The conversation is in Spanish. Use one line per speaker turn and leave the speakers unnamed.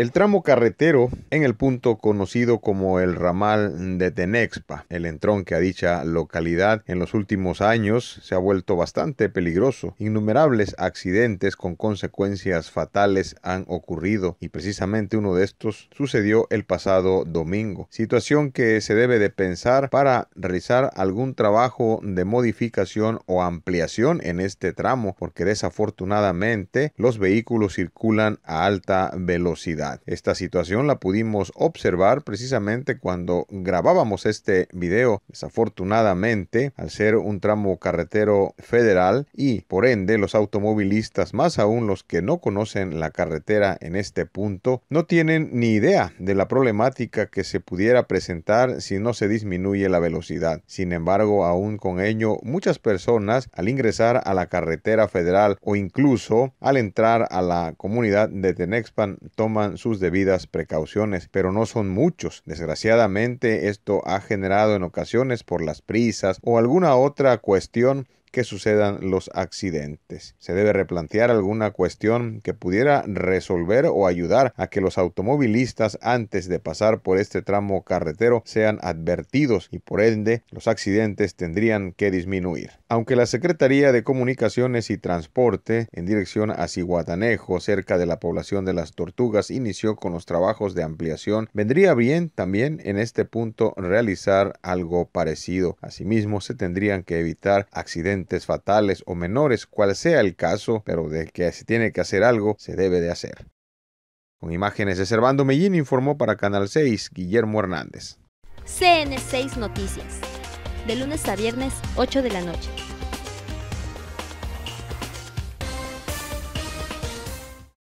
El tramo carretero en el punto conocido como el ramal de Tenexpa, el entronque a dicha localidad en los últimos años se ha vuelto bastante peligroso. Innumerables accidentes con consecuencias fatales han ocurrido y precisamente uno de estos sucedió el pasado domingo, situación que se debe de pensar para realizar algún trabajo de modificación o ampliación en este tramo porque desafortunadamente los vehículos circulan a alta velocidad. Esta situación la pudimos observar precisamente cuando grabábamos este video. Desafortunadamente, al ser un tramo carretero federal y por ende los automovilistas, más aún los que no conocen la carretera en este punto, no tienen ni idea de la problemática que se pudiera presentar si no se disminuye la velocidad. Sin embargo, aún con ello, muchas personas al ingresar a la carretera federal o incluso al entrar a la comunidad de Tenexpan toman sus debidas precauciones, pero no son muchos. Desgraciadamente esto ha generado en ocasiones por las prisas o alguna otra cuestión que sucedan los accidentes. Se debe replantear alguna cuestión que pudiera resolver o ayudar a que los automovilistas antes de pasar por este tramo carretero sean advertidos y por ende los accidentes tendrían que disminuir. Aunque la Secretaría de Comunicaciones y Transporte en dirección a ciguatanejo cerca de la población de las Tortugas, inició con los trabajos de ampliación, vendría bien también en este punto realizar algo parecido. Asimismo, se tendrían que evitar accidentes fatales o menores, cual sea el caso, pero de que si tiene que hacer algo, se debe de hacer. Con imágenes de Servando Mellín informó para Canal 6 Guillermo Hernández.
CN6 Noticias, de lunes a viernes 8 de la noche.